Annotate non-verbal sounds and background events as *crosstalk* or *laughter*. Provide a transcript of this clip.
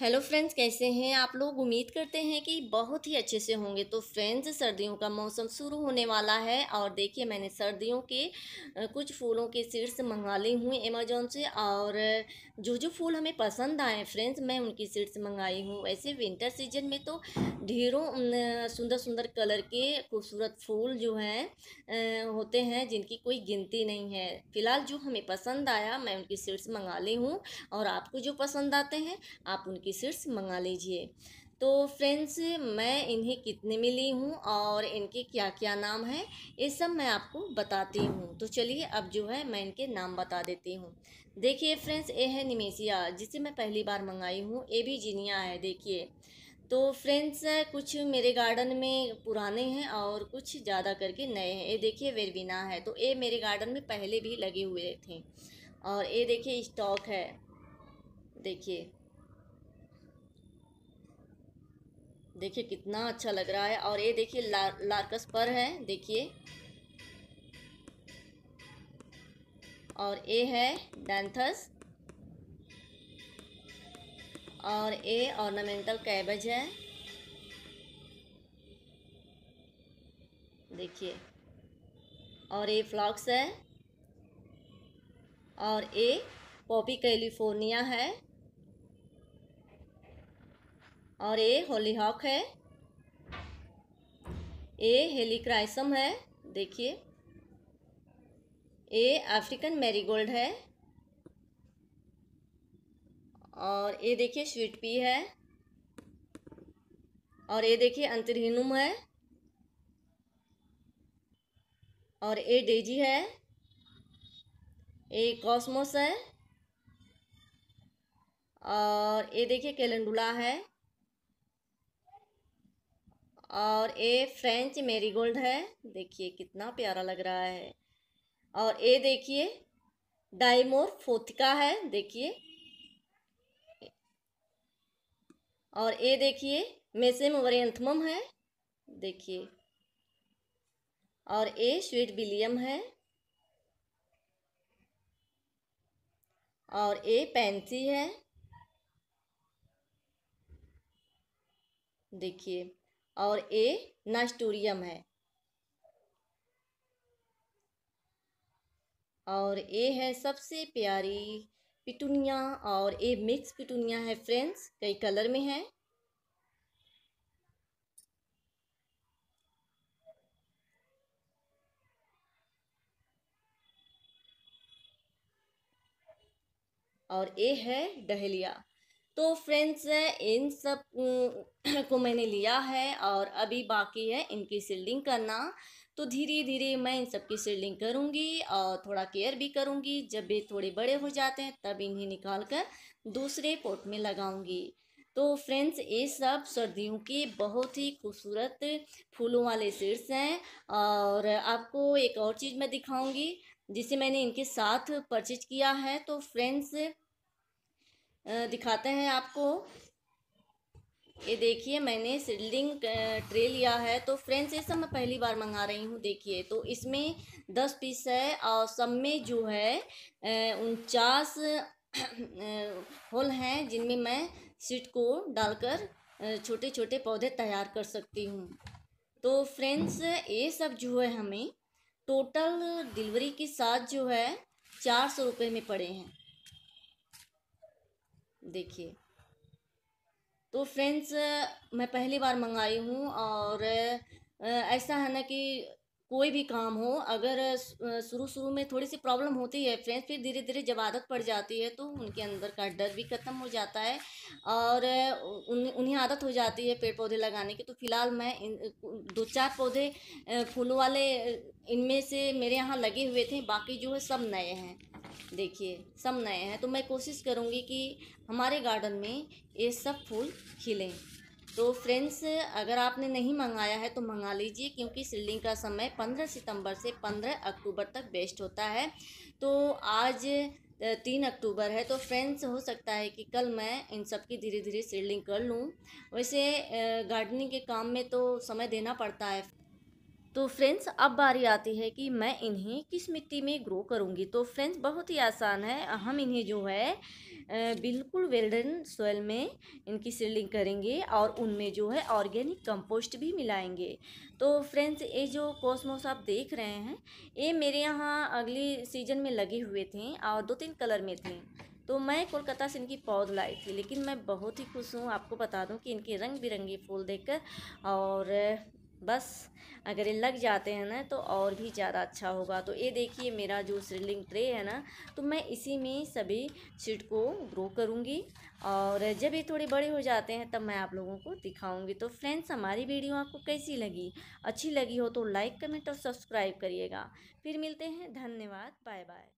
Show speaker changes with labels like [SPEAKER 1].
[SPEAKER 1] hello friends कैसे हैं आप लोग उम्मीद करते हैं कि बहुत ही अच्छे से होंगे तो फ्रेंड्स सर्दियों का मौसम शुरू होने वाला है और देखिए मैंने सर्दियों के कुछ फूलों के सीड्स मंगा ली हूँ अमेजोन से और जो जो फूल हमें पसंद आए फ्रेंड्स मैं उनकी सीड्स मंगाई हूँ वैसे विंटर सीजन में तो ढेरों सुंदर सुंदर कलर के खूबसूरत फूल जो हैं होते हैं जिनकी कोई गिनती नहीं है फ़िलहाल जो हमें पसंद आया मैं उनकी सीड्स मंगा ली हूँ और आपको जो पसंद आते हैं आप उनकी की सीट्स मंगा लीजिए तो फ्रेंड्स मैं इन्हें कितने में ली हूँ और इनके क्या क्या नाम हैं ये सब मैं आपको बताती हूँ तो चलिए अब जो है मैं इनके नाम बता देती हूँ देखिए फ्रेंड्स ये है निमेसिया जिसे मैं पहली बार मंगाई हूँ ये भी जीनिया है देखिए तो फ्रेंड्स कुछ मेरे गार्डन में पुराने हैं और कुछ ज़्यादा करके नए हैं ये देखिए वेरबिना है तो ये मेरे गार्डन में पहले भी लगे हुए थे और ये देखिए स्टॉक है देखिए देखिए कितना अच्छा लग रहा है और ये देखिए ला, लार्कस पर है देखिए और ए है डैंथस और ए ऑर्नामेंटल कैबेज है देखिए और ए फ्लॉक्स है और ए पॉपी कैलिफोर्निया है और ये होलीहॉक है ये हेलीक्राइसम है देखिए ये अफ्रीकन मैरीगोल्ड है और ये देखिए स्वीट पी है और ये देखिए अंतरहीनुम है और ये डेजी है ए कॉस्मोस है और ये देखिए कैलेंडुला है और ए फ्रेंच मेरीगोल्ड है देखिए कितना प्यारा लग रहा है और ए देखिए डाइमोर फोथिका है देखिए और ए देखिए मेसेम वरियंथम है देखिए और ए स्वीट बिलियम है और ए पेंसी है देखिए और ए नास्टोरियम है और ए है सबसे प्यारी पिटूनिया और ए मिक्स पिटूनिया है फ्रेंड्स कई कलर में है और ए है डहलिया तो फ्रेंड्स इन सब *clears throat* को मैंने लिया है और अभी बाकी है इनकी सील्डिंग करना तो धीरे धीरे मैं इन सब की सील्डिंग करूँगी और थोड़ा केयर भी करूँगी जब ये थोड़े बड़े हो जाते हैं तब इन्हें निकाल कर दूसरे पोट में लगाऊँगी तो फ्रेंड्स ये सब सर्दियों के बहुत ही खूबसूरत फूलों वाले सीड्स हैं और आपको एक और चीज़ मैं दिखाऊँगी जिसे मैंने इनके साथ परचेज किया है तो फ्रेंड्स दिखाते हैं आपको ये देखिए मैंने सिल्डिंग ट्रे लिया है तो फ्रेंड्स ये सब मैं पहली बार मंगा रही हूँ देखिए तो इसमें दस पीस है और सब में जो है उनचास होल हैं जिनमें मैं सीट को डालकर छोटे छोटे पौधे तैयार कर सकती हूँ तो फ्रेंड्स ये सब जो है हमें टोटल डिलीवरी के साथ जो है चार सौ रुपये में पड़े हैं देखिए तो फ्रेंड्स मैं पहली बार मंगाई हूँ और ऐसा है ना कि कोई भी काम हो अगर शुरू शुरू में थोड़ी सी प्रॉब्लम होती है फ्रेंड्स फिर धीरे धीरे जब आदत पड़ जाती है तो उनके अंदर का डर भी ख़त्म हो जाता है और उन उन्हें आदत हो जाती है पेड़ पौधे लगाने की तो फिलहाल मैं इन दो चार पौधे फूलों वाले इनमें से मेरे यहाँ लगे हुए थे बाकी जो है सब नए हैं देखिए सब नए हैं तो मैं कोशिश करूँगी कि हमारे गार्डन में ये सब फूल खिलें तो फ्रेंड्स अगर आपने नहीं मंगाया है तो मंगा लीजिए क्योंकि सीलिंग का समय 15 सितंबर से 15 अक्टूबर तक बेस्ट होता है तो आज तीन अक्टूबर है तो फ्रेंड्स हो सकता है कि कल मैं इन सब की धीरे धीरे सीलिंग कर लूँ वैसे गार्डनिंग के काम में तो समय देना पड़ता है तो फ्रेंड्स अब बारी आती है कि मैं इन्हें किस मिट्टी में ग्रो करूँगी तो फ्रेंड्स बहुत ही आसान है हम इन्हें जो है बिल्कुल वेल्डन सोयल में इनकी सीडलिंग करेंगे और उनमें जो है ऑर्गेनिक कंपोस्ट भी मिलाएंगे तो फ्रेंड्स ये जो कॉस्मोस आप देख रहे हैं ये मेरे यहाँ अगले सीजन में लगे हुए थे और दो तीन कलर में थे तो मैं कोलकाता से इनकी पौध लाई थी लेकिन मैं बहुत ही खुश हूँ आपको बता दूँ कि इनके रंग बिरंगे फूल देखकर और बस अगर ये लग जाते हैं ना तो और भी ज़्यादा अच्छा होगा तो ये देखिए मेरा जो सिलिंग ट्रे है ना तो मैं इसी में सभी सीट को ग्रो करूँगी और जब ये थोड़े बड़े हो जाते हैं तब मैं आप लोगों को दिखाऊँगी तो फ्रेंड्स हमारी वीडियो आपको कैसी लगी अच्छी लगी हो तो लाइक कमेंट और सब्सक्राइब करिएगा फिर मिलते हैं धन्यवाद बाय बाय